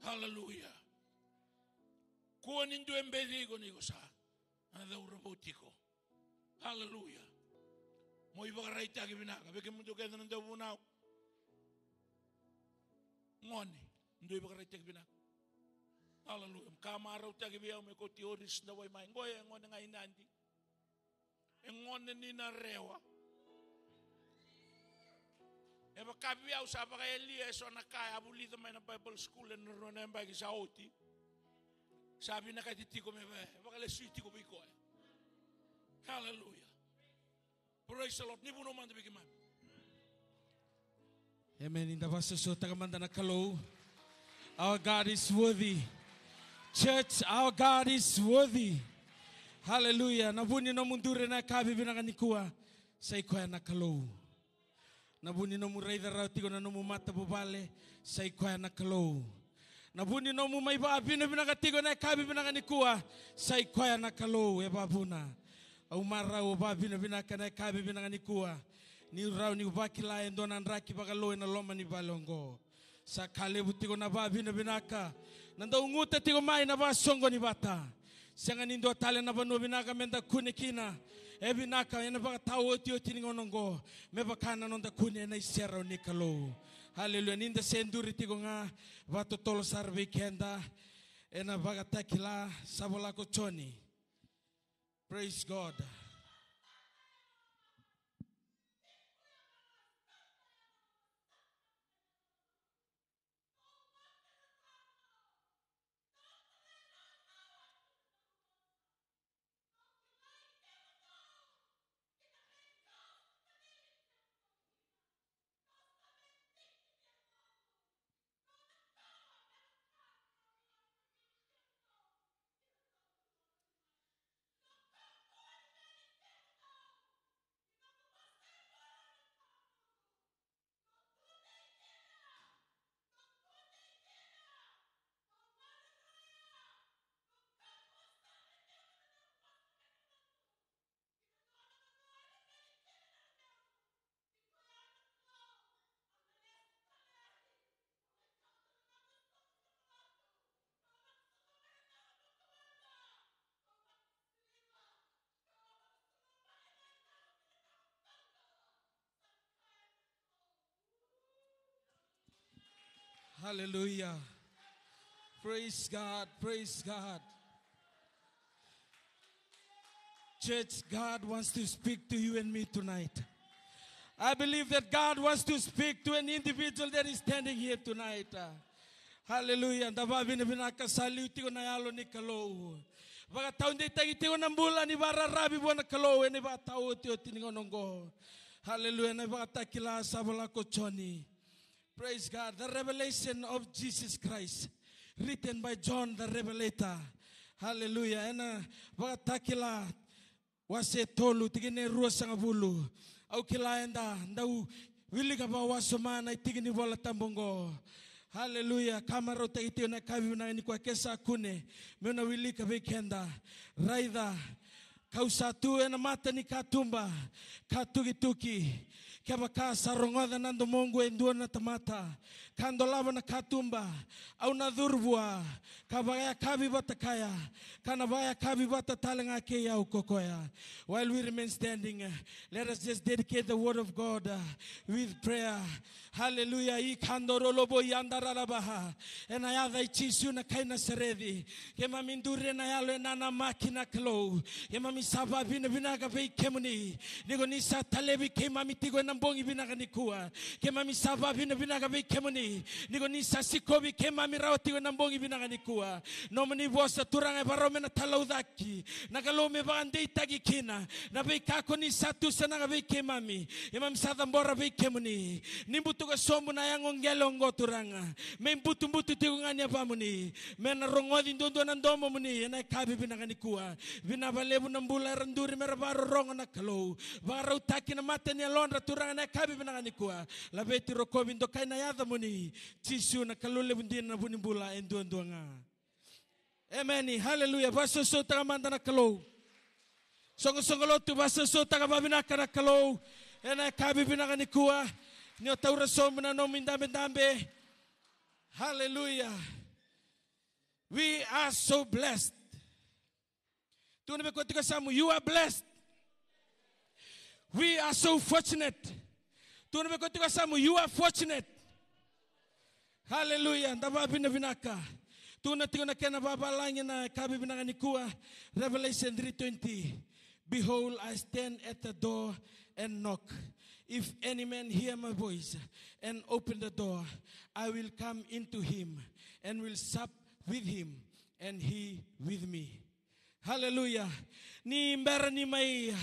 Hallelujah. Kuonin duen bedigo nigo sa. Adaw robotiko. Hallelujah. Mo ibagaray tagi binaga. Beke mo tukeda ng daw bunaw. Ngoni. Ndo ibagaray tagi binaga. Hallelujah. Kamaraw tagi biyaw me ko oris na way may. Ngoya ngoni nga inandi. Ngoni ni na rewa. E pa kapi au sa pa kaya lia so na abu lida mai na Bible school na mbai sa oti. Sa na kai me E Hallelujah. Praise the Lord. Nibu no manda biki mai. Amen. Inda so na Our God is worthy. Church, our God is worthy. Hallelujah. Na buni no mundure na kabi binanganikua. Sa ikoya na kalou. Nabuni nomu mu reida tigo na nomu mata bubale sai koe na Nabuni nomu mu mai ba abina binanga tigo na kabi binanga nikua sai koe na kalou e babuna. Au marau ba abina na kabi binanga nikua. Ni rau ni ubaki la endona andraki bagalo na loma ni balongo. Sa kalebu tigo na ba ka, binaka. Nanda unguta tigo mai na ba songo ni bata. Sanga nindo tale na banu binanga menda kune kina. ebi naka ena baka tau oti oti ningo nongo me baka na nonda kune na isero nikalo haleluya ninda senduri tigo nga bato tolo sarbe kenda ena baka takila sabola ko choni praise god Hallelujah. Praise God. Praise God. Church, God wants to speak to you and me tonight. I believe that God wants to speak to an individual that is standing here tonight. Hallelujah. Daba binabinaka saluti ko na yalo ni kalow. Baga taon di tagiti ko ng bula ni bara rabi bo na kalow ni ba tao tiyo tiningonong ko. Hallelujah. Na baga takila sa ko choni. Praise God. The revelation of Jesus Christ, written by John the Revelator. Hallelujah. And uh, wakatakila wase tolu tigini rua sangabulu. Au kilaenda ndau wiliga ba wasumana itigini vola tambongo. Hallelujah. Kama rota na kavina na ni kwa kune. wilika vikenda. Raidha. Raidha. Kausatu ena mata ni katumba katuki tuki kebakasa rongoda nando mongu endua na tamata kando lava na katumba au na durvua kabaya kabi kana kanabaya kabi talenga ke ukoko ya while we remain standing let us just dedicate the word of God uh, with prayer hallelujah i kando rolobo yandara labaha ena ya dai chisu na kaina seredi kema mindure na yalo na na makina klo kema misaba bina bina ka pe kemuni nigo ni sa talebi ke mami tigo na bongi bina ka nikua ke mami saba bina bina ka pe kemuni nigo ni sa sikobi ke mami rawa tigo na bongi bina ka nikua no mani vosa turanga baro mena talau daki na kalau me bagandei tagi kina na pe kako ni satu sana ka pe ke mami e mami sada mbora pe kemuni nimbutu ka sombu na yango ngelo ngo turanga me mbutu mbutu tigo ngani apa muni mena rongodi ndondo na ndomo muni e na kabi bina ka nikua bina balebu na bula renduri mera baru rongo na baru taki na mata ni alon raturanga na kabi benanga ni kua labeti rokobi ndo kai na yada muni tisu na kalau lebundina na buni bula enduan duanga Amen. Haleluya. Basa so taka manda na kalau. Songo songo lotu so taka na Ena kabi binaka ni kua. Nyo so mena no mindambe dambe. Hallelujah. We are so blessed. You are blessed. We are so fortunate. You are fortunate. Hallelujah. Ndababina vinaka. Tuna tigona kena baba langina kabi binaka nikua. Revelation 320. Behold, I stand at the door and knock. If any man hear my voice and open the door, I will come into him and will sup with him and he with me. Hallelujah! Ni mbera ni mai.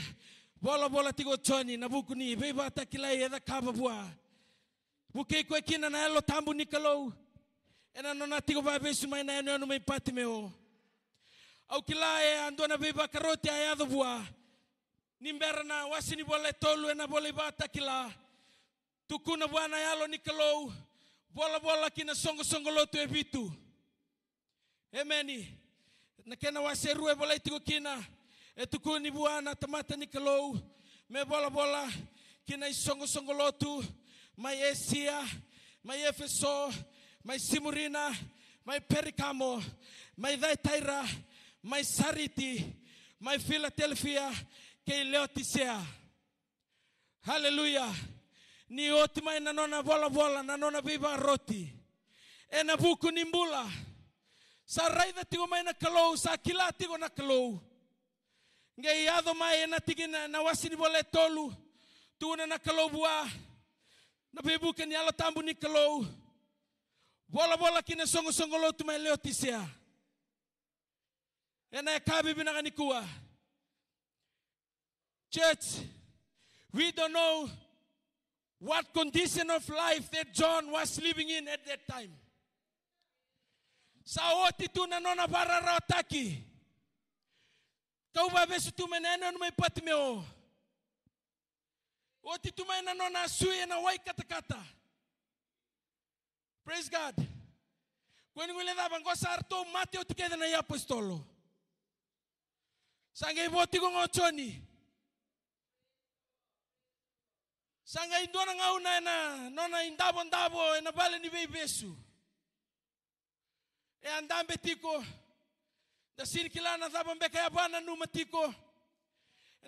Bola bola tigo choni na buku ni beba takila eda kaba bua. Buke ko kina na elo tambu nikalou. Ena nona tigo ba besu mai na eno no mai pati meo. Au kila e anduana beba karoti ayado bua. Ni mbera na wasi ni bola tolu ena bola ba takila. Tukuna bua na elo kalou. Bola bola kina songo songo lotu evitu. Amen nakena waserue bola itiko kina ni buana tamata kalu me bola bola kina songo lotu mai esia mai efeso mai simurina mai perikamo mai thaitaira mai sariti mai filadelfia kei leotisea haleluya ni oti mai nanona bola bola nanona biba roti ena buku nimbula mbula Sa raiva tigo mai na kalou, sa kila tigo na kalou. Nge iado mai na tigi na, na wasini bole tolu. Tuna na kalou bua. Na bebuka ni ala tambu ni kalou. Bola bola kina songo songo lotu leo Ena e kabi kua. Church, we don't know what condition of life that John was living in at that time. Sauti tunanona vararaotaki. na vai ver se tu menena no na pati meu. O ti tu na nona sui na wai katakata. Praise God. Quando ele dava gosta arto mate o ti queda na apostolo. Sangue voti com ochoni. Sangue indona ngau na na nona indabon ndabo na bale ni vevesu. e andambe tiko da sini kila na daba mbeka ya bwana numa tiko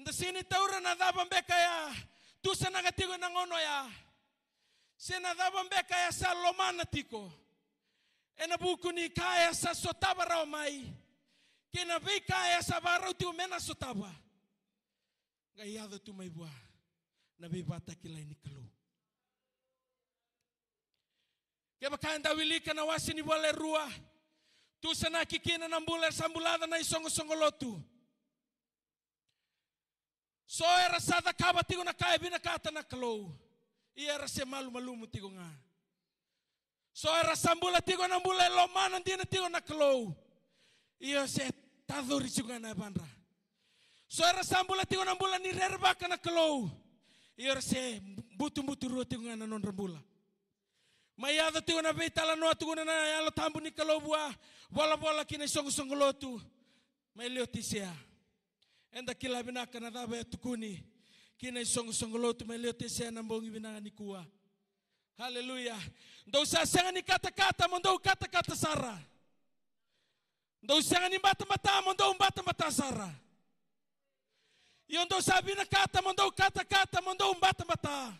da sini taura na daba mbeka ya tusa na gatigo na ngono ya se na daba mbeka ya salomana tiko e na buku ni kaya sa sotaba rao mai ke na vei kaya sa varau tiu mena sotaba ngai yado tu mai bua na vei bata kila ini kalu Kebakain dawilika na wasini wale ruah Tu sana kikina na mbula ya sambulada na isongo songolotu. So era sada kaba tigo na kaya bina kata na kalou. I era se malu malumu tigo nga. So era sambula tigo na mbula ya lo manan dina tigo na kalou. I se taduri juga na bandra. So era sambula tigo na mbula ni rerbaka na kalou. I era se butu butu ruo tigo na non rambula. Mai ada tu na beta tala noa tu na ala tambu ni kalobua. wala wala kina songo songo lotu. Mai leo Enda kila bina kana daba ya tukuni. Kina songo songo lotu mai leo na mbongi bina ni Kuwa. Haleluya. Do sa senga ni kata kata mondo kata kata sara. Ndau senga ni bata mata mondo bata bata mata sara. yondo sa bina kata mondo kata kata mondo bata bata mata.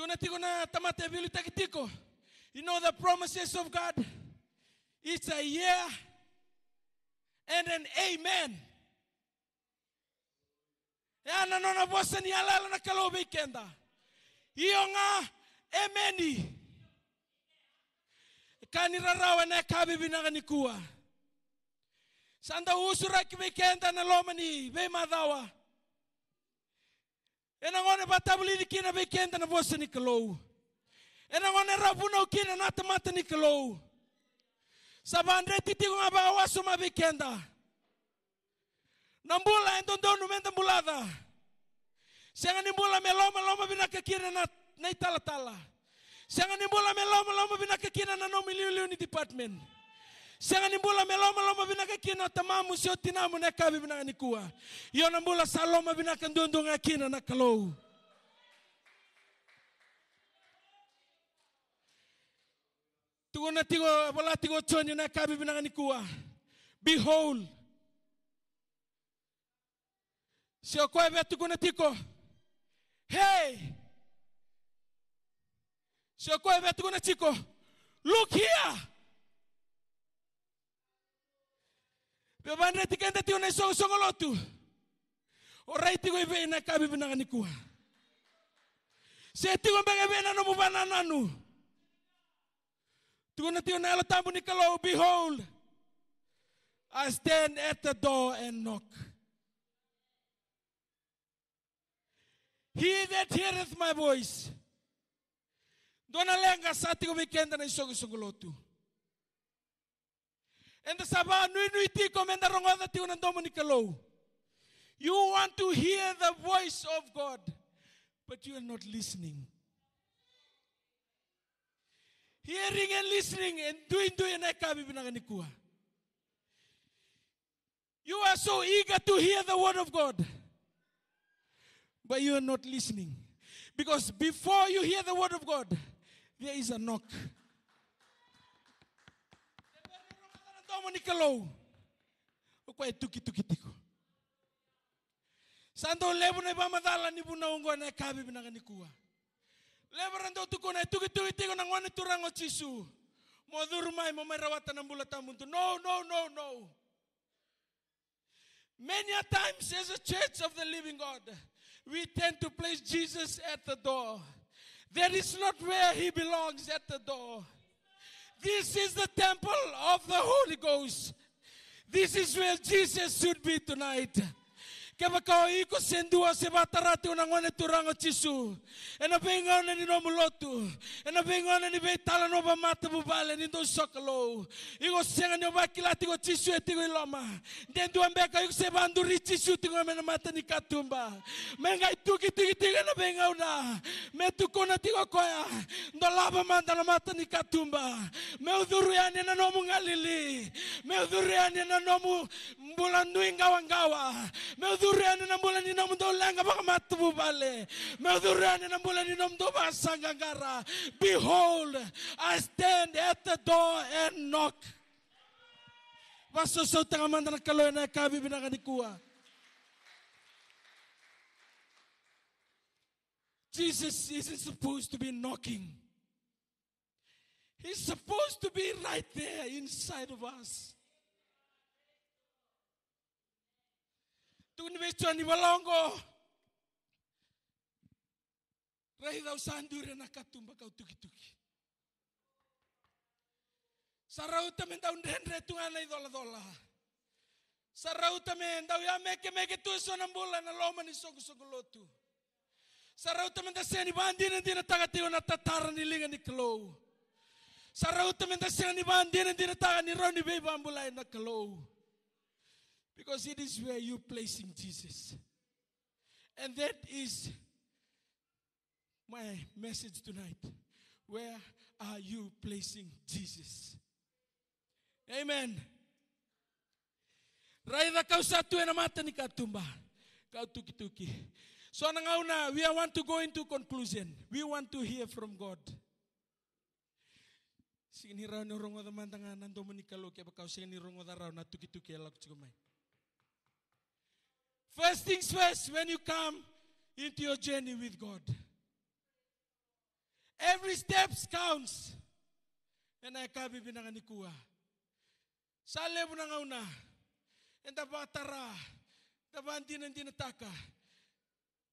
Tunating ko na tamat takitiko. You know the promises of God. It's a yeah and an amen. Ana nona vosa ni alala na kalo weekenda. Iyo nga emeni. Kani rarawa na kabi binagani kuwa. Sanda usura ki weekenda na lomani ve madawa. ena ngone batabulidi kina be kenta na vosa ni kelou ena ngone rabuna kina na tamata ni kelou sabandre titigo nga ba wasu ma be kenta nambula entondo numenta bulada senga ni bula meloma loma bina kakina na na itala tala senga ni bula meloma loma bina kakina na no milioni department Senga nimbula meloma-loma binaka kina tamamu sio tinamu na kabi binaka nikua. Yo nambula saloma binaka ndundunga ya kina na kalou. na tigo bola tigo chonyo na kabi ni nikua. Behold. Sio koe tugo na tiko. Hey. Sio koe tugo na tiko. Look here. Beban reti kenta tiu nai song song olotu. O oh, rai tiu i vena kabi benangani kua. Se tiu mbega vena no mubana nanu. Tiu na tiu nai ala ni kalau behold. I stand at the door and knock. He that heareth my voice. Dona lenga sa tiu vikenda nai song song olotu. And the Sabah nuinuiti komenda rongoda tiunan dominicalo. You want to hear the voice of God, but you are not listening. Hearing and listening and doing doing nekabi binanganikua. You are so eager to hear the word of God, but you are not listening. Because before you hear the word of God, there is a knock. toma Nicolau. O kwa tuki tuki tiko. Sando lebo na ibama dala ni buna ungo na kabi binanga kuwa Lebo rando tuko na tuki tuki tiko na ngwani turango chisu. Moduru mai mo merawata na mbula tamuntu. No, no, no, no. Many a times as a church of the living God, we tend to place Jesus at the door. That is not where he belongs at the door. This is the temple of the Holy Ghost. This is where Jesus should be tonight. Keba kau iko sendua se batarati unangone turanga chisu. Ena bengone ni nomu lotu. Ena bengone ni be tala no mata bubale ni do sokalo. Iko senga ni kilati chisu etigo iloma. Den dua mbeka iko se bandu ri chisu tigo mena mata ni katumba. Menga ituki gitu tiki gitu benga tigo koya. Ndo laba manda na mata ni katumba. Me udhuru yani nomu ngalili. Me udhuru yani na nomu mbulanduingawangawa. Me udhuru Mahudhuriani na mbula ninomdolanga baka matubale. Mahudhuriani na mbula ninomdoba sangangara. Behold, I stand at the door and knock. Wasuso tangamanda na kabi binakanikua. Jesus isn't supposed to be knocking. He's supposed to be right there inside of us. Tundi besto ni balongo. Rai rau sandure na katumba kau tuki-tuki. Sarauta men dau ndendre tungana idola-dola. Sarauta men dau ya meke meke tu sonambula na loma ni seni bandina dina tagatiwa na tatara ni linga ni kelou. Sarauta seni bandina dina taga ni roni bei bambulai na Because it is where you place in Jesus. And that is my message tonight. Where are you placing Jesus? Amen. Raida kau satu na mata ni katumba. Kau tuki-tuki. So nangauna, we want to go into conclusion. We want to hear from God. Sige ni raw ni rongo da mantanganan dominikalo kaya bakaw sige ni rongo na tuki-tuki alak chikumay. First things first, when you come into your journey with God, every step counts. Nanay ka bibinangan ni Kuha. Sa level na ngauna, and the batara, the bandin and dinataka,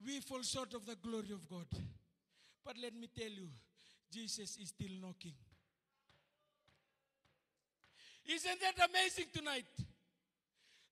we fall short of the glory of God. But let me tell you, Jesus is still knocking. Isn't that amazing tonight?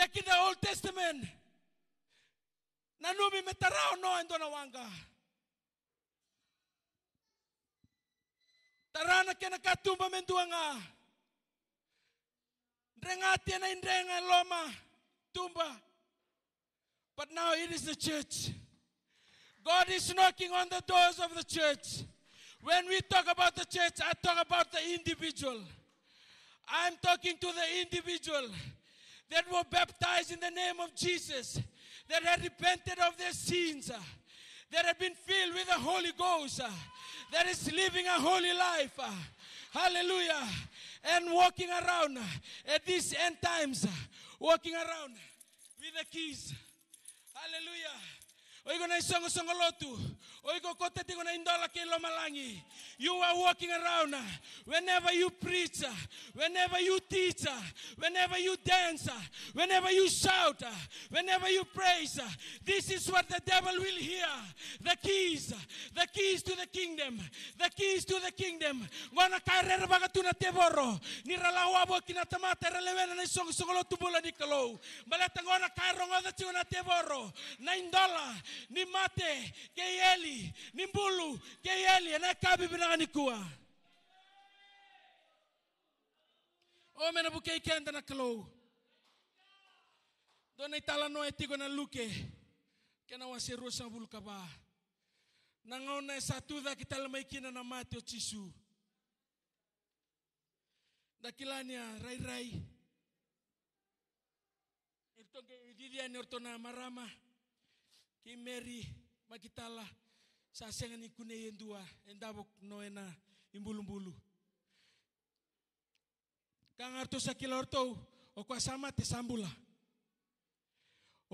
back in the Old Testament, Nanumi metarao no endo na wanga. Tarana kena katumba menduanga. Rengati na indrenga loma tumba. But now it is the church. God is knocking on the doors of the church. When we talk about the church, I talk about the individual. I'm talking to the individual that were baptized in the name of Jesus, that had repented of their sins, that had been filled with the Holy Ghost, that is living a holy life. Hallelujah. And walking around at these end times, walking around with the keys. Hallelujah. Oigo na isongo you are walking around. Whenever you preach, whenever you teach, whenever you dance, whenever you shout, whenever you praise, this is what the devil will hear. The keys, the keys to the kingdom, the keys to the kingdom. Wana karera baga tuna teboro. Ni ralawa bo kinatamata relevena na song songolo tubula ni kalo. Malatangona karongo da tuna teboro. na indola ni mate ke eli Nimbulu ni Mbulu ke na kabi binangani kuwa. O na klo. Dona itala no etigo na luke. Kena wasiru sa na Nangau na e satuda kita lamaikina na mate o chisu. Rai rai rai. Irtonge ididia ni ortona marama. meri makitala sasenga ni kune yendua endabok noena imbulumbulu kangarto sakilorto okwa sama te sambula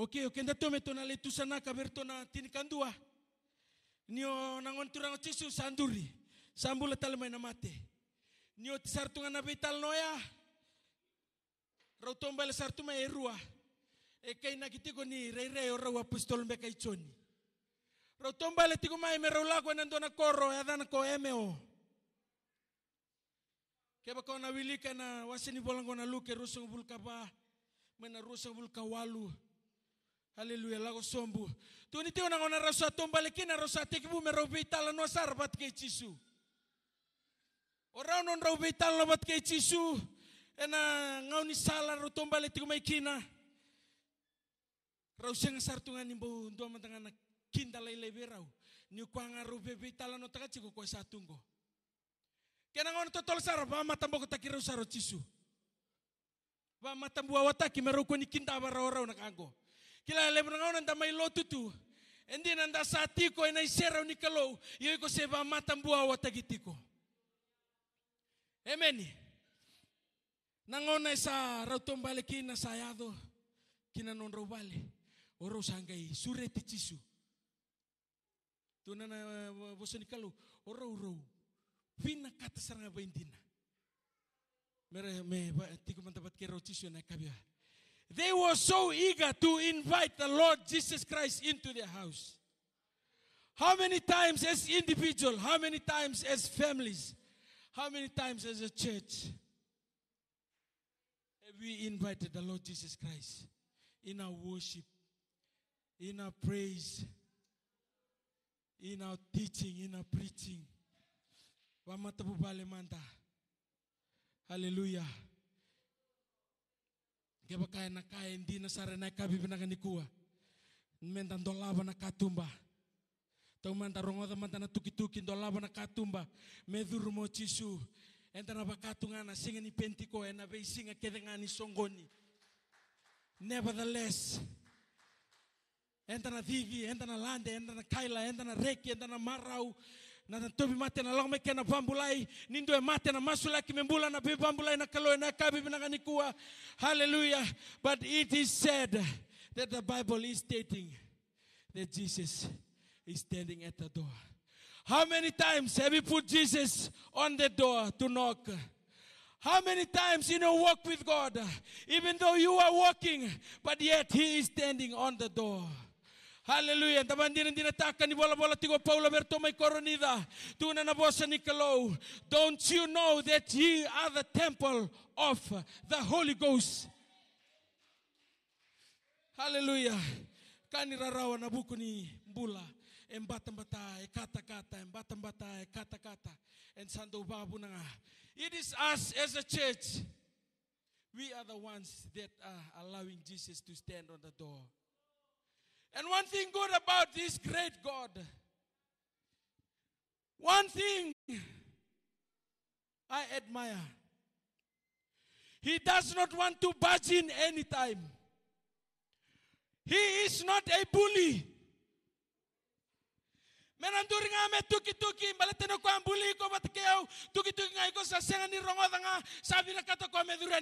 oke oke nda tome tona na tinikan tinikandua nio nangonturang cisu sanduri sambula talmaina mate nio tisartunga na betal noya rautombale sartuma erua e kaina kitiko ni reirei ora apostol mbeka ichoni Ro le tiku mai me rola ko nan dona korro ya eh, dana ko emeo. Oh. Ke ba kona wilika na wasini bolango na luke rusu bulka ba. Mena rusu bulka walu. Haleluya lago sombu. Tu ni teo na kona rasa le kina rasa bu me vitala no sarbat ke chisu. Orang non vitala lewat ke Ena ngau ni salah ro mai kina. Rausiang sartungan dua matang anak kinda lai berau. Ni kuanga rubebe tala no taka chiko koi satungo. Kena ngono totol sara ba matambo ko takiru saro cisu. Ba matambo awataki meru kuni kinda bara ora kango. Kila lebra ngono nda mai lotu tu. Endi nanda ko ena isera unikalo. Iyo iko se matambo awataki tiko. Emeni. Nangona esa rautombale kina sayado kina non vale. Oro sangai sureti tisu Eh, eh, mere me they were so eager to invite the lord jesus christ into their house how many times as individual how many times as families how many times as a church have we invited the lord jesus christ in our worship in our praise in our teaching, in our preaching. Hallelujah. Kaya kaya na kaya hindi na sara na kabi pinakanikuha. Mentan dolaba na katumba. Tauman tarongo taman tana tuki-tuki dolaba na katumba. Meduru mo chisu. Enta na bakatunga na singa ni pentiko. na Ena veisinga ni songoni. Nevertheless, entana vivi, entana lande, entana kaila, entana reki, entana marau, na tobi mate na longo kena na pambulai, nindo e mate na masula ki mbula na pi pambulai na kalo na kabi na kanikua. Hallelujah. But it is said that the Bible is stating that Jesus is standing at the door. How many times have you put Jesus on the door to knock? How many times you know walk with God, even though you are walking, but yet He is standing on the door? Hallelujah! And din ataka ni bola bola tigo Paula berto mai koronida. Tu na bosa Nicolau. Don't you know that ye are the temple of the Holy Ghost? Haleluya. Kani rarawa na bukuni mbula. Embata ekata kata, embata ekata kata. And sando babu It is us as a church. We are the ones that are allowing Jesus to stand on the door. And one thing good about this great God, one thing I admire, he does not want to budge in any time. He is not a bully. Menanduri nga me tuki-tuki, ko tuki-tuki nga iko sa senga ni nga, sa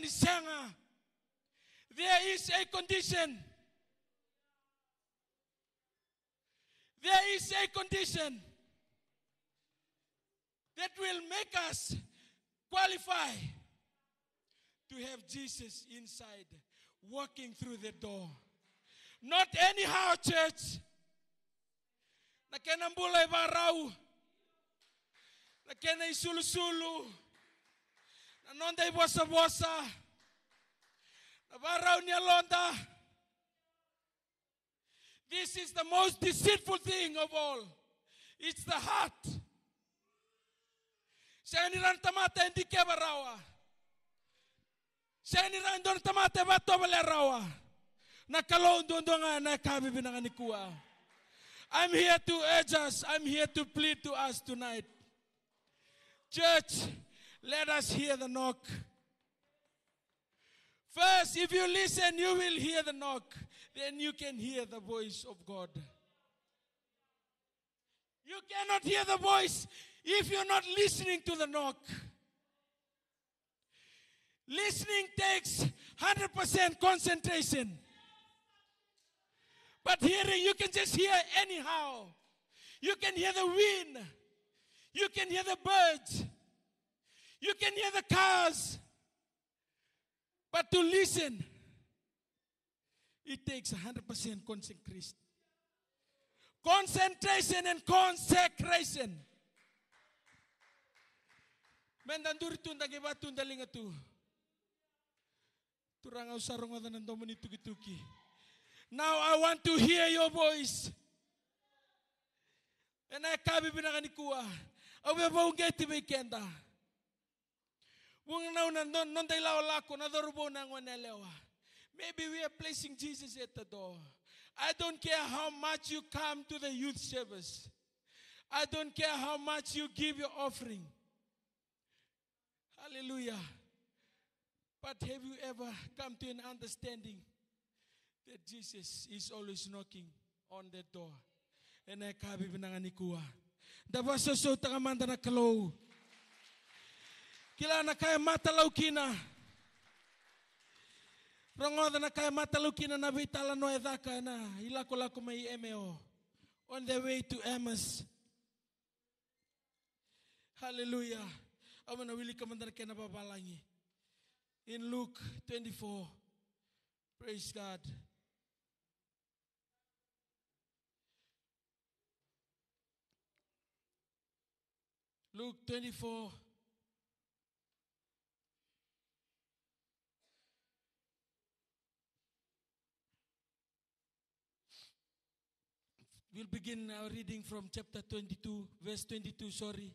senga. There is a condition. There is a condition that will make us qualify to have Jesus inside, walking through the door. Not anyhow, church. Na Nakenambula ibarau. Nakena isulusulu. Nanonda ibosa bosa. Nabarau nialonda. This is the most deceitful thing of all. It's the heart. Siya nirantama hindi kebarawa. Siya nirandon tamata bato balerawa. Nakaloon doon doon nga na kabi kami kuwa. I'm here to urge us. I'm here to plead to us tonight. Church, let us hear the knock. First, if you listen, you will hear the knock then you can hear the voice of God. You cannot hear the voice if you're not listening to the knock. Listening takes 100% concentration. But hearing, you can just hear anyhow. You can hear the wind. You can hear the birds. You can hear the cars. But to listen, It takes 100% concentration. Concentration and consecration. Mendandur tu ndage batu ndalinga tu. Turang au sarong wadan ndo tuki gitu, Now I want to hear your voice. And I kabi binakanikua. Au be bau ngeti be kenda. Wong nau nandon non dai lao lako na dorubo na ngone lewa. Maybe we are placing Jesus at the door. I don't care how much you come to the youth service. I don't care how much you give your offering. Hallelujah. But have you ever come to an understanding that Jesus is always knocking on the door? And I so tangamanda na Kila na kaya kina. Rongoda na kaya matalukina na vitala no edaka na ilako lako mai emeo. On the way to Emmaus. Hallelujah. Amana wili kamandana kena babalangi. In Luke 24. Praise God. Luke 24 We'll begin our reading from chapter 22, verse 22, sorry.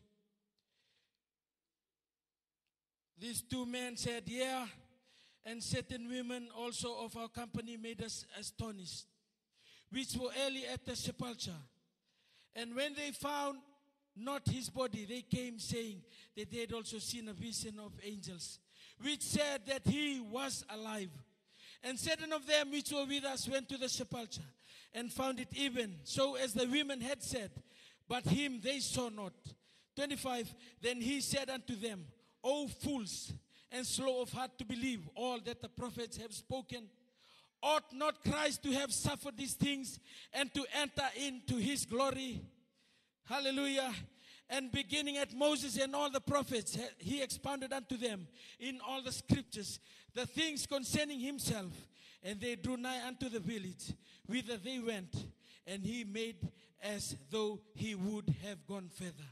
These two men said, Yeah, and certain women also of our company made us astonished, which were early at the sepulchre. And when they found not his body, they came saying that they had also seen a vision of angels, which said that he was alive. And certain of them which were with us went to the sepulchre and found it even, so as the women had said, but him they saw not. 25 Then he said unto them, O fools, and slow of heart to believe all that the prophets have spoken. Ought not Christ to have suffered these things and to enter into his glory? Hallelujah. And beginning at Moses and all the prophets, he expounded unto them in all the scriptures the things concerning himself and they drew nigh unto the village, whither they went, and he made as though he would have gone further.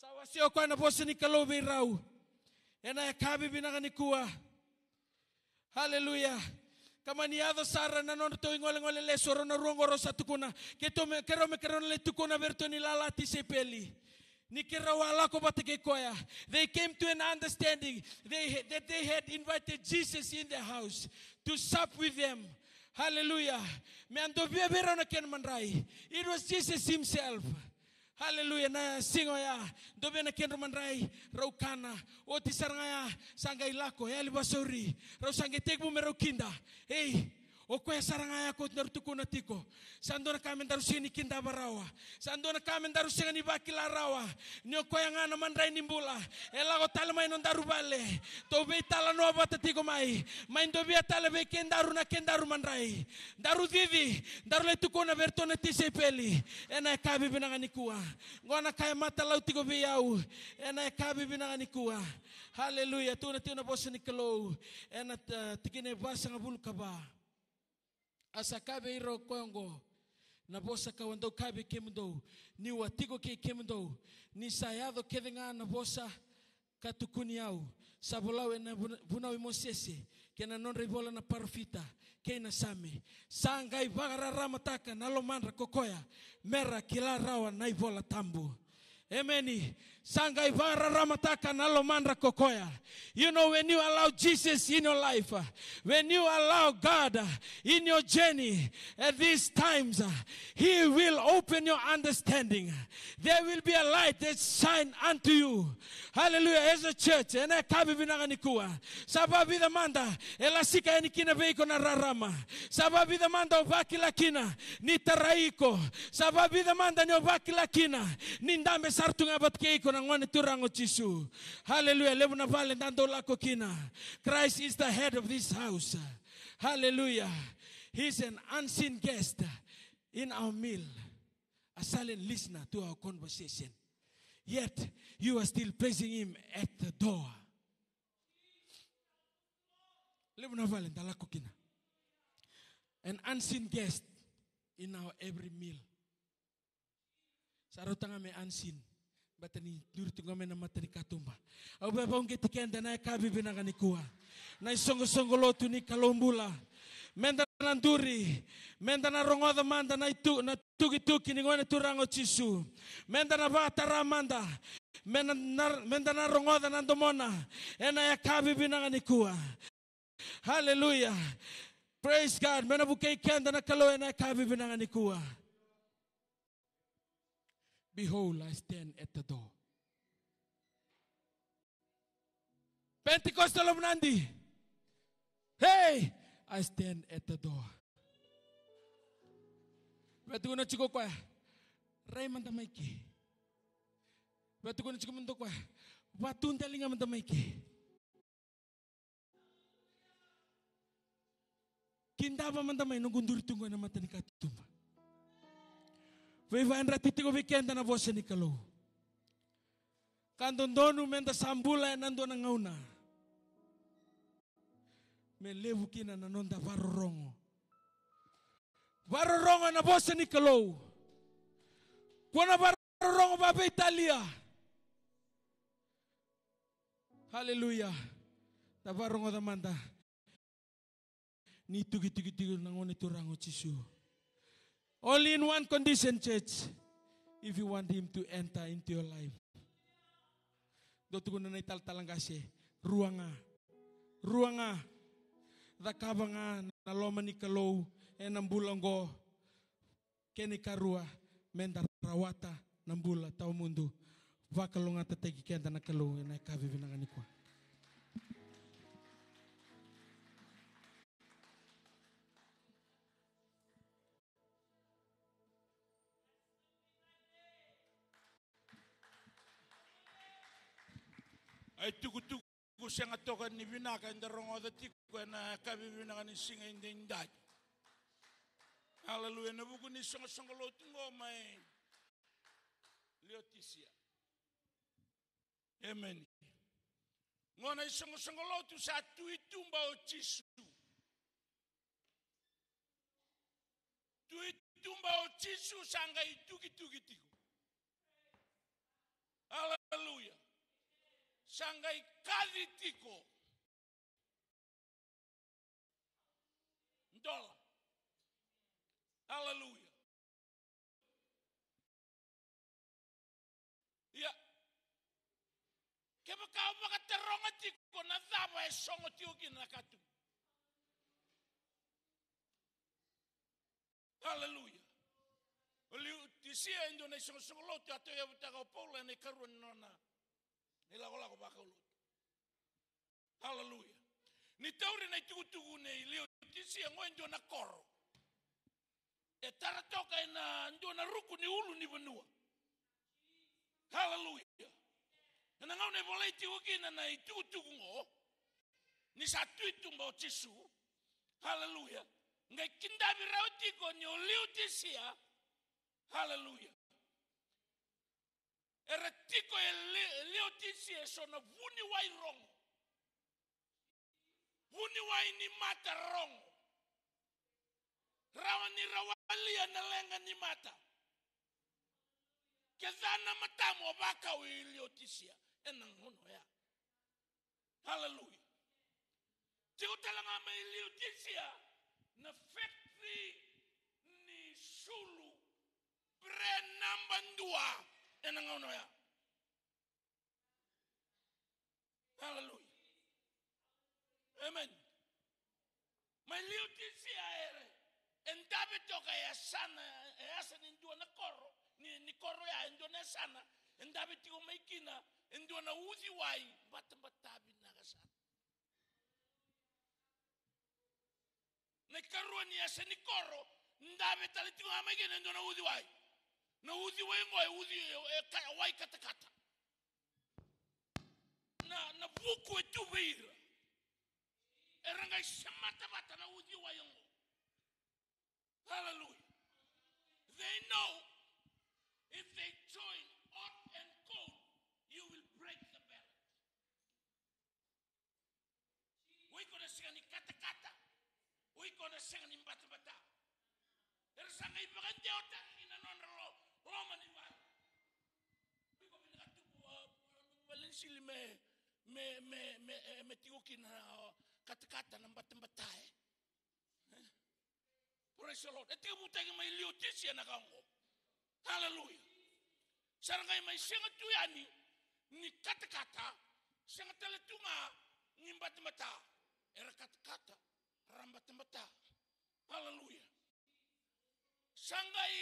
Sawa sio kwa ni kalobi rau. Ena ya kabi binanganikuwa. Hallelujah. Kama ni ado sara na nono to ingole ngole le soro na ruongo rosa tukuna. Keto me kero me kero le tukuna verto ni lalati koya. They came to an understanding they, that they had invited Jesus in their house to sup with them. Hallelujah. It was Jesus himself. Hallelujah. Na singo ya. Dobe na kendro manrai. Raukana. O tisarangaya. Sangai lako. Ya libasori. Rausangai tekbu merokinda. Hey. Okwe sarangaya ko daru tukuna tiko. Sandona kamen daru sini kinta barawa. Sandona kamen daru sini bakila rawa. Nyoko yang ana mandrai nimbula. Elago talma inon daru bale. Tobe tala no abata tiko mai. Main tobe tala be kendaru na kendaru Daru vivi. Daru le tukuna bertona tise peli. Ena e kabi binangani kuwa. Ngona kaya e mata laut tiko be yau. Ena e kabi binangani kuwa. Hallelujah. Tuna tuna bosa ni kelou. Ena eh, tikine basa ngabulu kabah. asakabe iro kongo na vossa kawandou kabe quemandou ni o atigo que ni sayado que venga na vossa katukuniau na buna imosese kena non na parfita kena na same sangai vagara ramataka na lomandra kokoya mera kila rawa na ibola tambo Emeni, you know, when you allow Jesus in your life, uh, when you allow God uh, in your journey at uh, these times, He will open your understanding. There will be a light that shine unto you. Hallelujah. As a church, and I kabi binanganikua. Sababi the manda, elasika enikina veiko na rarama. Sababi the manda obaki lakina, nitaraiko. Sababi the manda ni obaki lakina, nindame sartunga batkeiko na rangwane turango chisu. Hallelujah. Levuna vale dando la coquina. Christ is the head of this house. Hallelujah. He's an unseen guest in our meal, a silent listener to our conversation. Yet you are still praising him at the door. Levuna vale dando la An unseen guest in our every meal. Sarotanga me unseen. batani durutungome na matani katumba au baba kian tikenda na kabi bina nikua na isongo songo lotu ni kalombula menda na nduri menda na rongoda manda na itu na tuki tuki ni ngone turango chisu menda na bata ramanda menda na menda na rongoda na ndomona ena ya kabi binanga hallelujah praise god mena bukai kenda na kalo ena ya kabi Behold, I stand at the door. Pentecostal dalam nandi. Hey, I stand at the door. Betu guna cukup Rai Raymond maiki. Betu guna cukup untuk kuah. Batu telinga maiki. Kinta apa mentamai nunggu duri tunggu nama tani katumba. Veva en go vikenda na ni kalo. Kando donu menta sambula nando na ngauna. Me levu kina na nonda Varo rongo na voce nikalo. Kona rongo baba Italia. Haleluya. rongo da manda. Ni tugi tugi tugi nangone turango cisu. Only in one condition, church. If you want Him to enter into your life. Doto na ital kasi, ruanga, ruanga, dakaba nga, naloma ni kalaw, e eh, nambulanggo, karua, menda rawata, nambula, tao mundo, vakalong at tategi kenda na kalaw, e eh, naikavivinangan ni kwa. ai tuku senga toka ni vinaka inda da tiku na kabi ka ni singa inda inda Haleluya na buku ni songa songa lotu ngoma mai leotisia. Amen. Ngona i songa songa lotu sa i tumba o chisu. i tumba o chisu sanga i tuki tuki tiku. Haleluya. shangai kazi tiko ndola haleluya ya kebe ka baka teronga tiko na zaba e songo tio kina katu haleluya oli tisia indonesian songolo te atoya butaka o paula ne karua nona nela gola go ba gaolodi halleluja ni tauri na itugutugu nei leo tisiego e na koro e tara toka ena na ruku ni ulu ni vanua halleluja e na ngau nei volai tigukina na itugutugu ngo ni sa tuitumba o tisu halleluja ngai kindavirau ko ni o tisia halleluja Eretiko tiko leyo tinsiye xona vuniwa yi wrong vuniwa yi ni mata wrong rawa ni rawa liya na lenga ni mata kezana matamo baka wiliyo tinsiya enangono ya haleluya tiutalanga mailiyo na factory ni shulu bre number two enang'ono ya haleluya amen maliuti siaere entabe toka sana yase nindiwa na koro ni, ya ndiwa na sana entabe tigo maikina ndiwa na uzi wai mbata na karua ni yes, ni koro ndabe tali tigo amaikina na uzi na uzi wengo uzi eh, wai kata kata na na vuku wetu vira eranga eh, shamata bata na hallelujah they know if they join hot and cold you will break the balance sing na singani kata kata wiko na singani mbata bata erasanga ibagande ota ina nonrolo Roman Empire. Biko minakatu po, walansil me, me, me, me, me tiukin na katakata ng batang-batay. Praise the Lord. E tiyo mutagi may liutin siya na kango. Hallelujah. Sarangay may siya nga tuyani ni katakata siya nga talatunga ni batang-bata. Era katakata, rambat-bata. Hallelujah. Sangay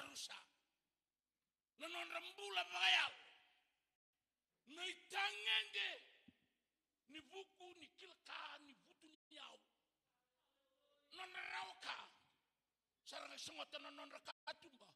rusak. non rembula mayal Nay tangenge. Ni buku, ni kilka, ni butu, ni yau. Non rauka. Sarang sungot na non rakatumba.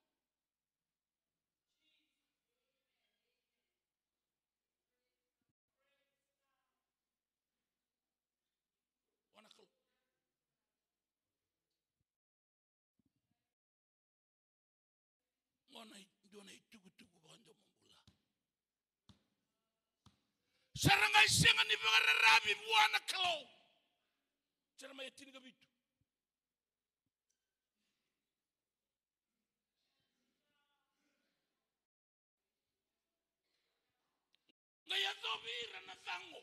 shenga ni vagara rabi wana kalau chana mayatini kabitu nga yazovira na sango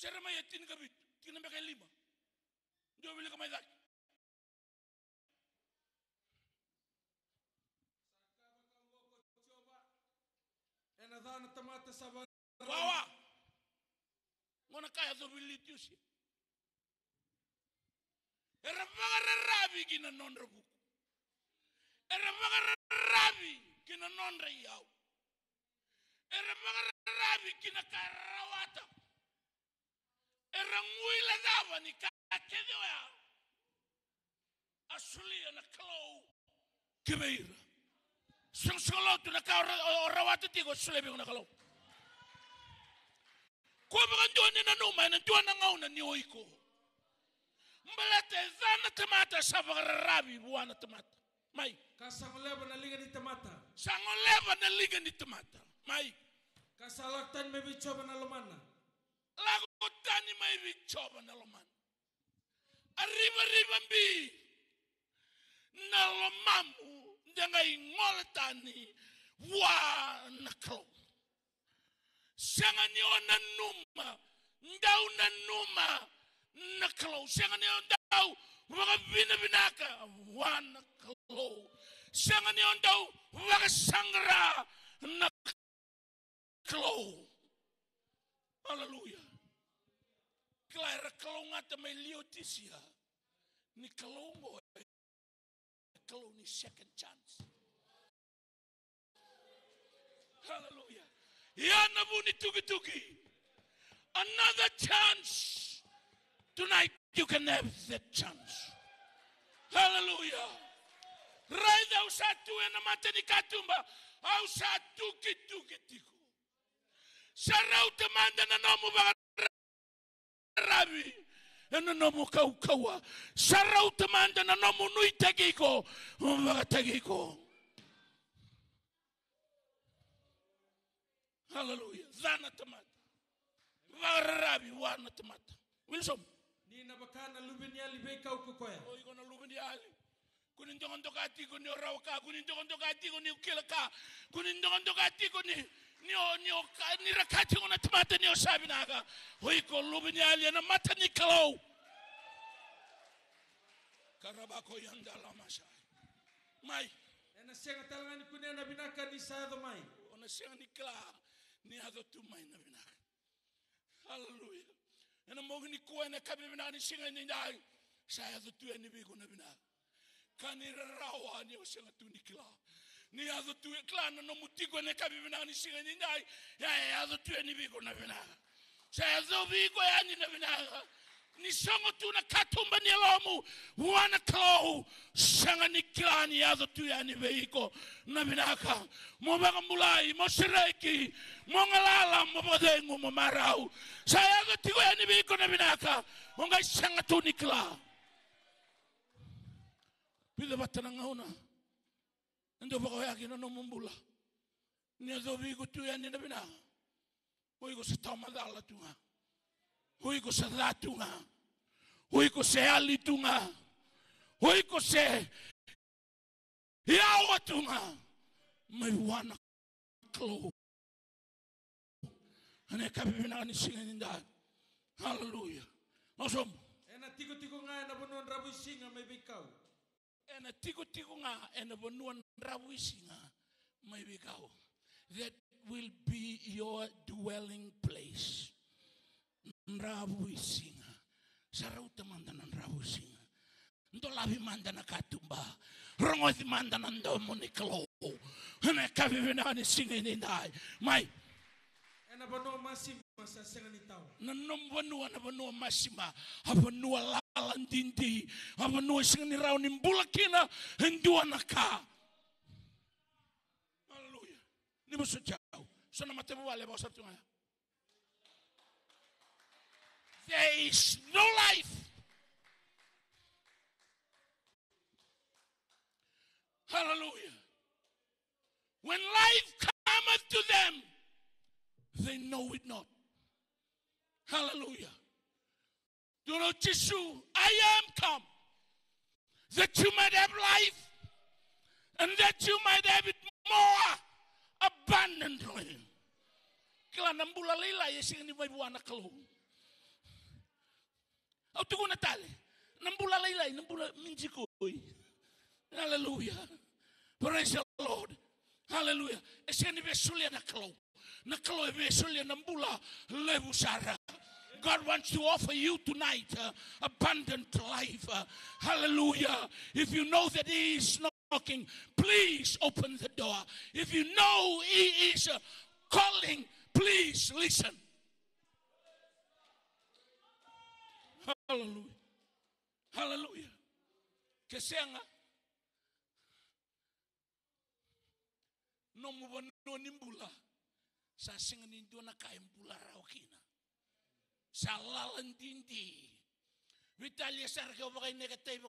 chana mayatini kabitu kinambeka lima ndio vile kama na tamata sava wawa ngona kaya zo bilitiusi era magara rabi gina nonra buku era magara rabi gina nonra yau era magara rabi gina karawata era nguila dava ni kakedo ya asuli na klo kebeira sengsenglou orang ka rawatu tigo sulebe ngona kalau ko ba kan yang na no mana yang ngauna ni oiko buana mai ka na liga ni na liga ni mai ka salatan na lomana lagu tani mai bicoba na lomana arriba mbi na lomamu denga ingol tani wa nakro. Sanga ni ona numa, ndau na numa nakro. Sanga ni ona ndau waka bina binaka wa nakro. Sanga ni ona ndau waka sangra nakro. Hallelujah. Klaira kalonga te liotisia. Ya. Ni kalongo miracle on his second chance. Hallelujah. Another chance. Tonight you can have that chance. Hallelujah. Raidha usatu satu, mate ni katumba au satu kitu kitiku. Sarau temanda na nomu rabi ena nomu kaukaua sarau tamanda na nomu nui tagiko. tegiko vakategiko haleluya zana tamata vakararavi wana tamata wilsom nina bakana lubini ali bei kaukakoya oigona lubini ali kuni ndogondoka atiko ni rawka. ka kuni ndogondoka atiko ni ukila ka kuni ndogondoka atiko ni Nio nio ni rakati ngona tamata nyo shabinaga hoi ko lubi ni ali na mata ni kalau karabako yanda la masha mai ena senga talanga ni kunia na binaka ni do mai ona senga ni kla ni ado tu mai na binaka hallelujah ena mogi ni koe na kabi binaka ni singa ni ndai sa ado tu ni bigo na binaka kanira rawa ni senga tu ni kla ni niyazotuye klana nomutigone kabi vinanishike nindai yaye yazotuye niviko na vinaga shezo viko yanyi na vinaga tu na katumba ni lomu wana kau sanga ni kilani yazo tu ya ni veiko na binaka mo baga mulai mo sireki mo ngalala mo bodengu mo marau saya yazo tigo ya ni veiko na binaka mo ngai sanga tu ni kila bila batana ngauna ndo bako yaki no no mumbula ni do bi ko tu yani na bina hoi ko sa madala tunga hoi ko sa tunga hoi ko se tunga hoi ko se yawa tunga mai wana klo ane kapibina ni singa ninda hallelujah nosom ena tigo tigo nga ena bonon rabu singa mai bikau ena tigo tigo nga ena bonon Rawishinga, maybe go. That will be your dwelling place. Rawishinga. Sarauta mandana rawishinga. Ndolavi mandana katumba. Rongothi mandana ndomoniklo. Hana kavivinani singinindai. My na banua masima sa sanganitaw. Nanom banua na banua masima, a banua lalandindi, a banua sanganiraw nimbulakina, hinduan na ka nimusutyawo so namatemu waleba osabtimaya there is no life hallelujah when life cometh to them they know it not hallelujah do not issue i am come that you might have life and that you might have it more abundantly. Kila nambula leila yesi ni mai buana kalu. Au tuku natale. Nambula leila, nambula minjiku. Hallelujah. Praise the Lord. Hallelujah. Esi ni besulia na kalu. Na kalu besulia nambula lebu sarah. God wants to offer you tonight uh, abundant life. Uh, hallelujah. If you know that He is no talking, please open the door. If you know He is uh, calling, please listen. Hallelujah. Hallelujah. Kasi nga, ah. no mubano nimbula, sa singanindo na kaimbula raw kina. Sa lalandindi. Vitalya sarga wakay negative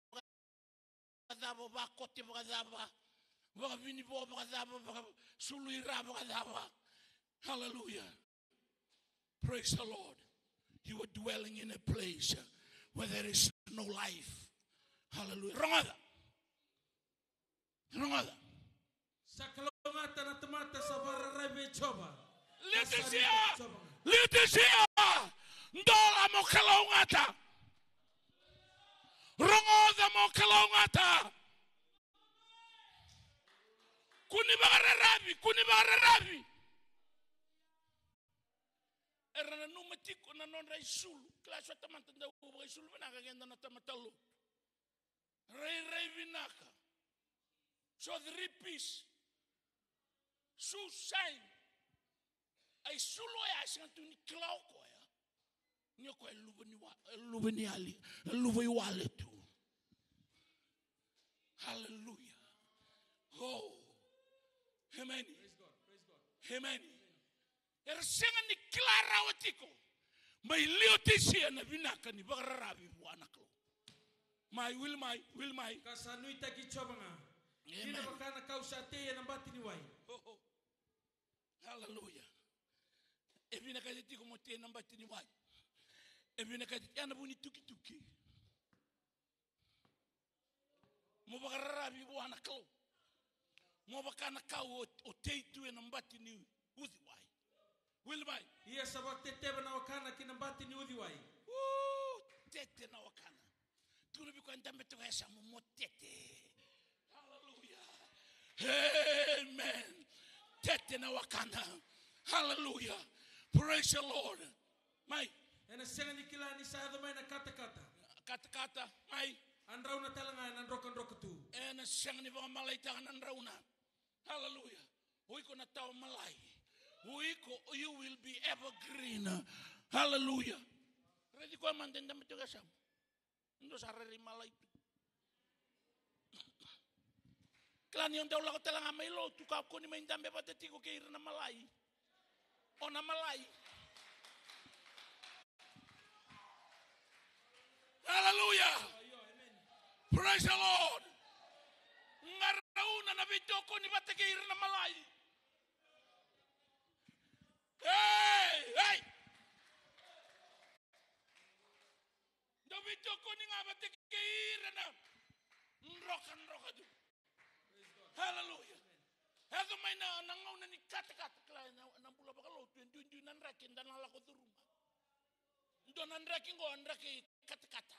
bo hallelujah praise the lord you are dwelling in a place where there is no life hallelujah rongada rongada na tamata choba Ndola mokalongata! rogoze mokelongata kunibagare rabi kunibagare rabi erana numatiko na nonra isulu klaswa tamatanda ubaga isulu vinaka genda na tamatalo rei rei vinaka sodripis susain a isulu ya shantuni klaoko ya Eluveni ali, luba wale tu hallelujah oh amen amen erisenga ni kila rawatiko mai leotisia na vinaka ni bagararavi vuanaklo mai wil mai wil mai kasanu itaki chobanga kina bakana kausa teya na bati batini wai oh, oh. hallelujah evinaka itiko motena na batini wai ebinakati tiana tuki. tukituki mo bakararabi boana kau mo bakana ka o teitu e nambati ni uzi wai wilbai ia tete teteba na wakana ki nambati ni uzi wai tete na wakana bi biko ndambe tu hesa mo mo tete hallelujah amen tete na wakana hallelujah praise the lord mate ena sengani ni sa do maina kata kata kata kata mai andrau na talanga na ndroka ndroka tu ena sengani va malai ta na andrau na hallelujah hui na tau malai hui you will be evergreen hallelujah redi ko mandenda mituga sam ndo sa reri malai Klani on daulago telanga mailo tu ka koni maindambe patetiko ke irna malai. Ona malai. Hallelujah. Praise the Lord. Ngarauna na bitoko ni bategir na malai. Hey, hey. Na bitoko ni nga bategir na nrokan rokadu. Hallelujah. Hezo may na nangaw na ni kata-kata klay na nambula bakalaw. tuin ndu ndu nan rakin dan lalako turuma. Doon nan rakin go nan rakin kata-kata.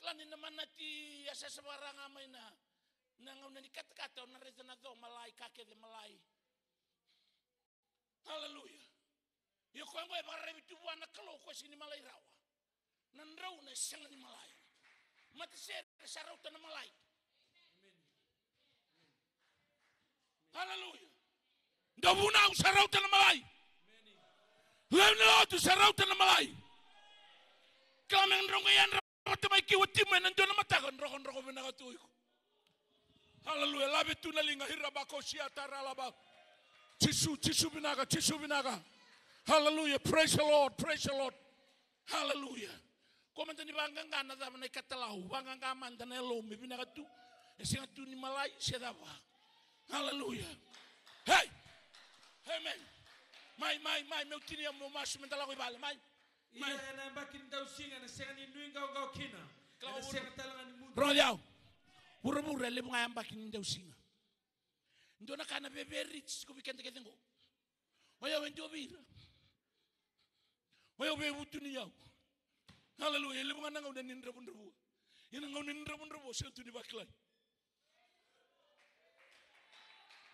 Kelani naman nati ti asa ya sa waranga na nangaw na ni kata-kata na reza na do malay kake de malay. Hallelujah. Yo ya, ko ngoy barre bitu wana kalo ko sini malai rawa. Nan rau na sanga ni malai. Mati ser sa raw na malai. Amen. Hallelujah. Ndabuna sarautan na malai. Amen. Lewna tu na kameng rongo yan rote mai ki wati mai nan jona mata kan rokon rokon mena ka tuiku haleluya labe tuna linga hirra ba ko sia tarala ba tisu tisu binaga cisu binaga haleluya praise the lord praise the lord haleluya koma tani banga ngana da na katalau banga ngama ndane lo mi binaga tu esinga eh, tu ni malai seda haleluya hey amen mai mai mai meu tinia mo macho mentalago ibale mai Roho yao. Urumure le mga yamba kini ndau singa. Ndo na kana bebe rich ku bikende ke tengo. Oya wendo bira. Oya be Hallelujah. Le mga nanga udan nindra bundru. Ina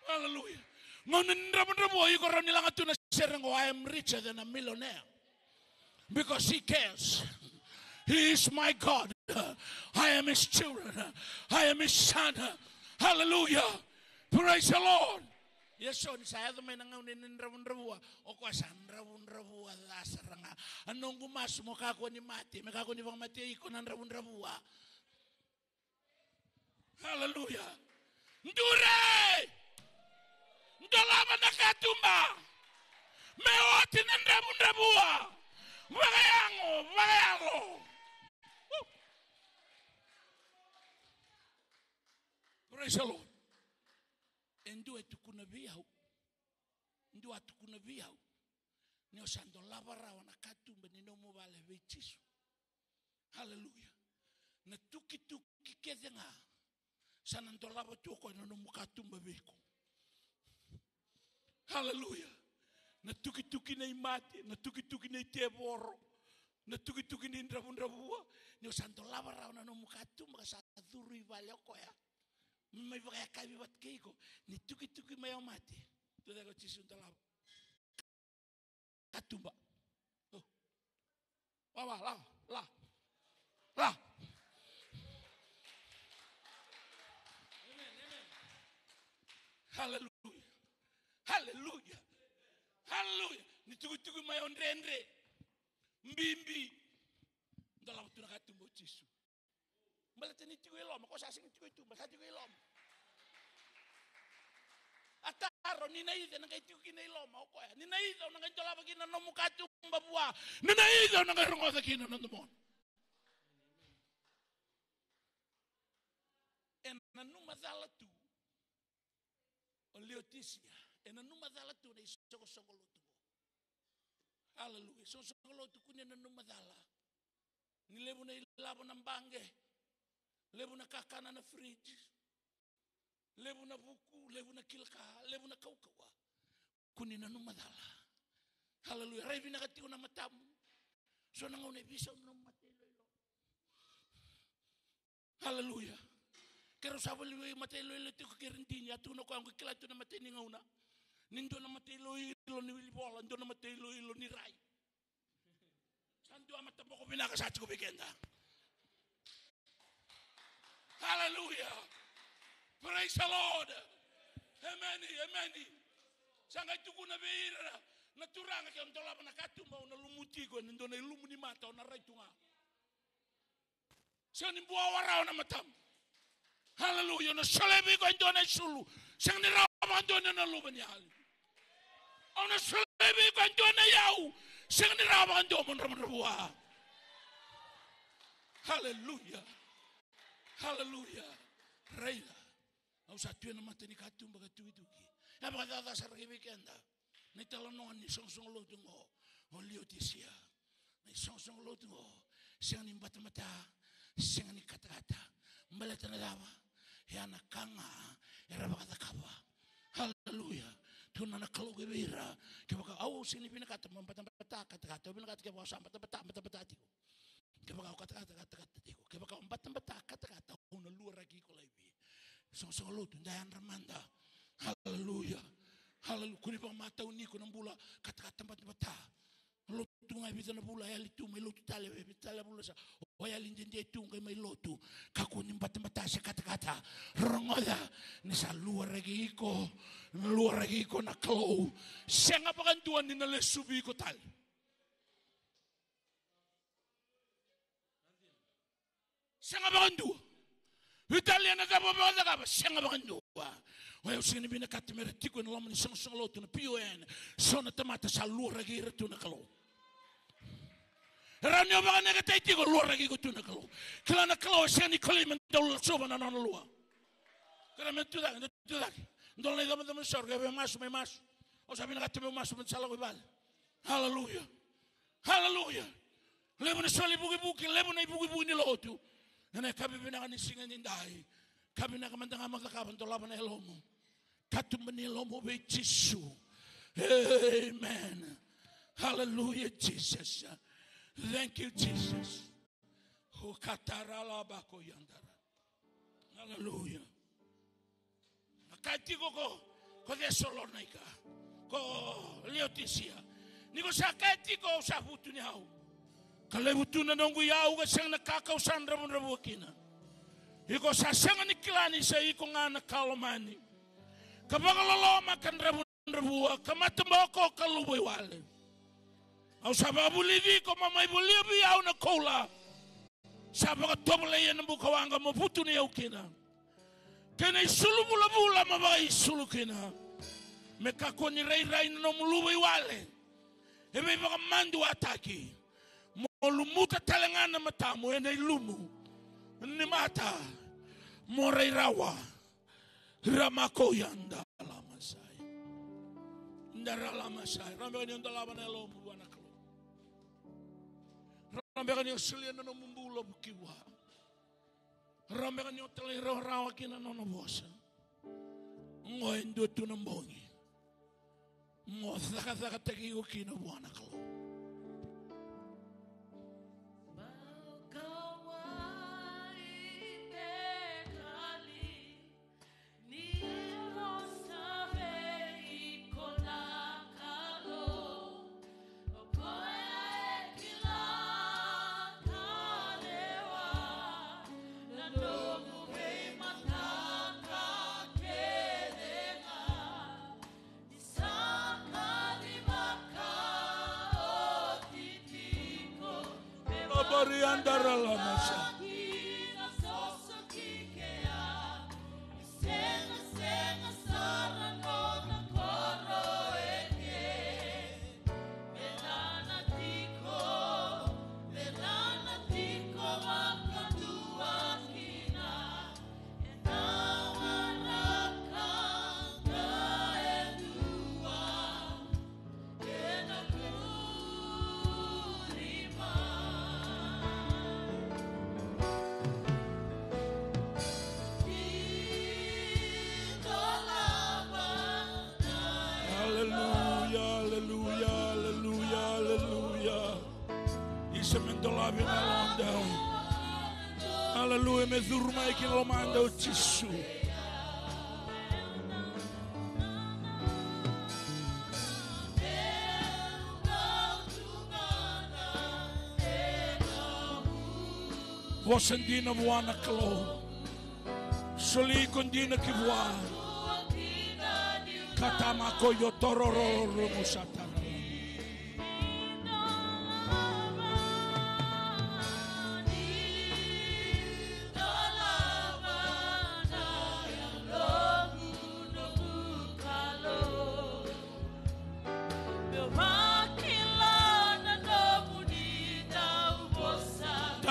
Hallelujah. Ngau nindra bundru serengo I am richer than a millionaire because He cares. He is my God. I am His children. I am His son. Hallelujah. Praise the Lord. Yes, ni saya tu menang ni nendrawun rawua, oku asan rawun rawua las ranga. Anongku mas muka aku ni mati, muka aku ni bang mati ikut nendrawun rawua. Hallelujah. Ndure, ndolama nakatumba, meoti nendrawun rawua. Bwana yangu, Bwana yangu. Praise the Lord. Ndio tukunabiau. Ndio atukunabiau. Nio sando labara wanakatumbe nino mubale bechisu. Hallelujah. Na tuki tuki kedenga. Sanando labo tuko nino mukatumbe beko. Hallelujah. na tuki-tuki na imate, na tuki-tuki na iteboro, na tuki-tuki na indrabu-ndrabua, ni usanto lava rau na nomukatu, maka sa duru i valoko ya. Mai vaka kai vivat keiko, ni tuki-tuki mai amate. Ya Tuda ko cisun Katu Katumba. Oh. Wawa, la, la, la. Hallelujah. Hallelujah haleluya tugu mayo ndrendre mbimbi ndala utuna katumbo chisu mbalete nituku iloma kosa singi tuku itumba katuku iloma ataro ninaidha tugu kina iloma okoya ninaidha unangaitolava kina nomukatumba bua ninaidha sa kina na ena numadhala tu o leotisia ena numa dala tu nei songo songo lotu bo hallelujah songo songo lotu kunya na numa dala ni lebu nei labo na mbange lebu na kakana na fridge lebu na buku lebu na kilka lebu na kaukawa kunya na numa dala haleluya revi na katiu na matamu so na ngau nei bisa no matelo ilo hallelujah Kero sa wali wai matai lo lo atu no kuangu kila tu na matai ni Nindo na matilo ilo ni wili Bola, nindon na matilo ilo ni Rai. Saan doon matapo ko pinakasatsi ko bigenda? Hallelujah! Praise the Lord! Amen, amen. Sanga tuko na beira na. turanga kaya ndola na katumba na lumuti ko nindo na ilumuni mata na rai tunga. Sanga ni buwa warao na matamu. Hallelujah. Na shalebi ko na isulu. Sang ni rawa ndone na lubani hali ono sulebi kanjona yau sing neraba kanjo bener-bener buah haleluya haleluya reila au sa tuena mate ni katum baga tu itu ki ya baga dada sar ki bikenda ah? ni tala no ni song song lo tungo o oh, lio tisia ni song song lo tungo sing ni mata mata sing ni kata kata mbele tana dawa ya na kanga ya raba kata kawa haleluya kau nana kalau gembira, kau kau awu sini pina kata mampat tempat kata kata kata pina kata kau sampat tempat kata tempat kata tiku, kau kau kata kata kata kata tiku, kau kau empat tempat kata kata kau nana luar lagi kau lebi, so so lu tu dayan remanda, Hallelujah, Haleluya. Kuni pang mata uniku nambula kata kata tempat tempat lotunga epitana pula ya lituma ilotu tale epitala pula sa oya lindendi tunga mai lotu ya ya kakuni mbata mbata se kata kata rongoda ya, ni sa lua regi iko lua regi iko na klou senga pakan tuan ni nale subi iko tal senga pakan tua Italia na tabo ba da ba senga pakan tua wa eu singa ni bina katimere tiko ni lamani senga senga lotu na pio en sona tamata sa lua regi retu na klou Ranyo baka nega te tigo lua ragi go tuna kalo. Kala na kalo shani kali men dolo soba na nona lua. Kala men tu dagi, tu dagi. Ndol na idama dama sorga be masu me masu. O sabi na gatame masu men sala go bal. Hallelujah. Hallelujah. Lebo na soli bugi bugi, lebo na ibugi bugi ni lotu. Nana kabi bina ni singa ni dai. Kabi na kamandanga magakaban dolaba na elomo. Katumbani elomo be Jesus. Amen. Hallelujah, Jesus. Thank you, Jesus. Oh, Hallelujah. Kaitiko ko ko Thessalonica ko Laodicea. Niko sa kaitiko sa hutu ni hau. Kalebutu na nongu yau ga sang na kakau sandra mun rabu kina. Iko sa sang ni kilani sa iko nga na kalomani. Kabagalalo makan rabu rabu ka matambako kaluboy Au sa pa bulivi ko mamai bulivi au na kola. Sa pa katopala ia na bukawanga mo putu ni au kina. Kena i sulu bula bula mama i sulu kina. Me kako ni rei rei na muluwe wale. Ebe baka mandu ataki. Mo lumuta talangana matamu ena ilumu. Ni mata. Mo rei rawa. Ramako yanda. Ndara lama sai. Rambe ni ndala bana buana. Rambekan yung sulian na numumbula bukiwa. Rambekan yung taliraw-rawa kinanonobosan. Ngoy ndutu ng bongi. Ngo thaka-thaka tagiyo kinabuanak lo. Yandaralamasha. Mosen di na buwana Suli kun di kibwa. Katama ko yo tororo rumusat.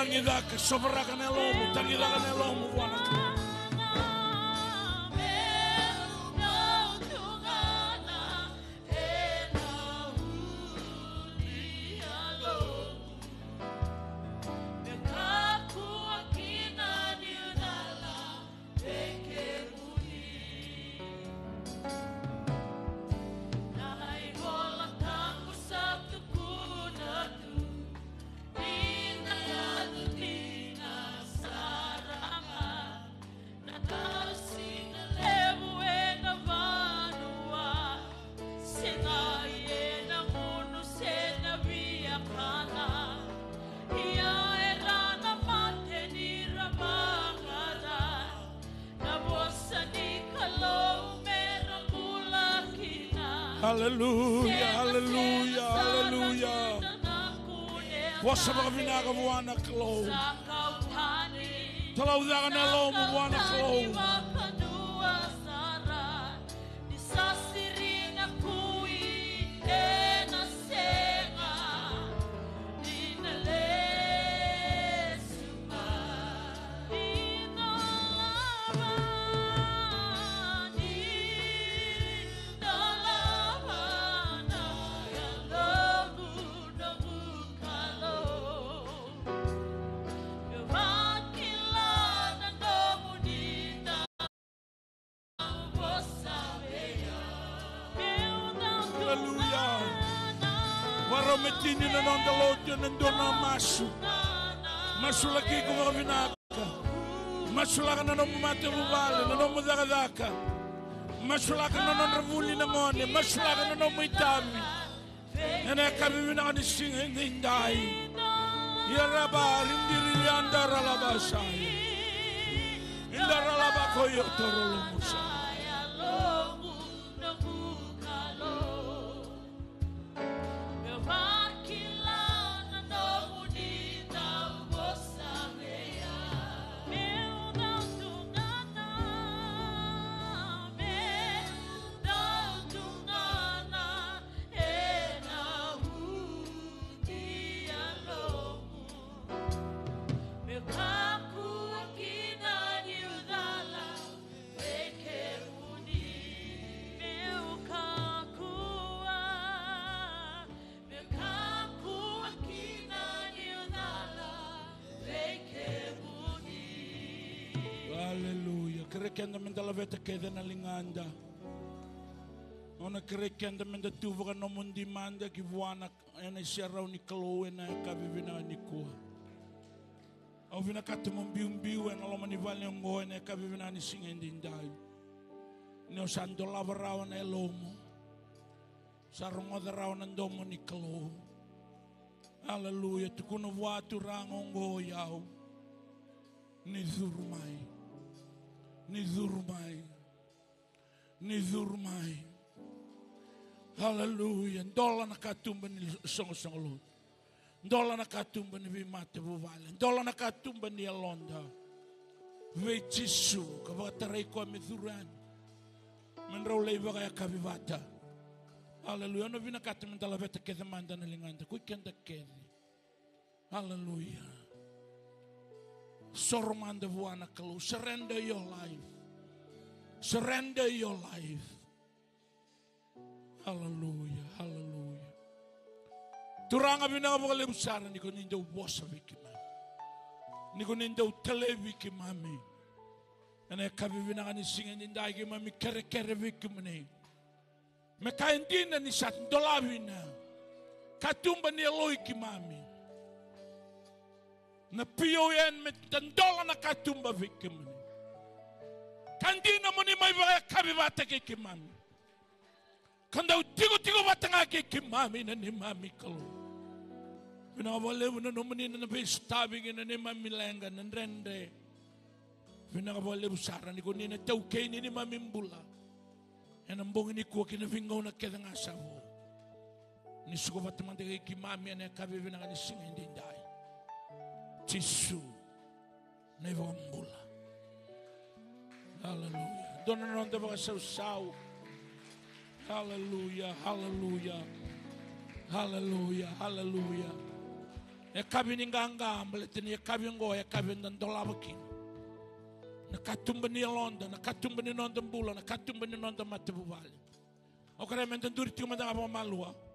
Tangi que sobrakan elomu, tangi dakan elomu, lakini na nonda lote na ndona masu masu laki ko ngavinaka masu laka na nomu mate bubale na nomu zakazaka masu laka na nonda vuli na ngone masu laka na nomu itami ene kabi na ni singe ngindai yaraba rindiri yandara labasai indara labakoyo torolo musai vete kede na linganda. Ona kerekenda menda tuvuka no mundi manda ki vuana ena sierra ni kloe na kavivina ni kua. vina katu mumbiu mbiu ena loma ni vale ngo ena kavivina ni Ne o sando lavarao na elomo. Sarungo darao na Hallelujah, tukuna watu rango ngo yao. Ni zurumai. Nizurmai. Nizurmai. Hallelujah. Ndola nakatumba ni songo-songo Dola na nakatumba ni vimate Dola na nakatumba ni alonda. Ve tisu kavatarai kwa mithurani. Menrau leiva kaya kavivata. Hallelujah. No vina katumba ndala veta kedha manda na linganda. Kuikenda kedhi. Hallelujah. Surrender your life. Surrender your life. Hallelujah. Hallelujah. Durang bina ko le busara ni ko ninja wasa mami. Ni ko ninja tele wiki mami. ane kabi bina ni singa mami kere kere wiki mani. Me kaindina ni sat dolabina. Katumba ni loiki mami na pioen met den dola na katumba vikimani. Kandina muni mai vaya kabi vata ke kimami. Kandau tigo tigo vata nga ke kimami na ni mami kalu. Mina wale wuna nomuni na na bis tabi na ni mami lenga na rende. Mina wale busara ni kuni na tau ke ni mami mbula. Ena mbongi ni kuwa kina Ni suko vata mante ke kimami na kabi vina ni singa Tishu. nevambula. Hallelujah. Dona não deva seu sal. Hallelujah. Hallelujah. Hallelujah. Hallelujah. E kabi ninganga ambletini e kabi ngo e kabi ndolabukin. Na katumba ni londa, na katumba ni nonda mbula, na katumba ni nonda matebuvali. O kremendo nduri tumanda malua.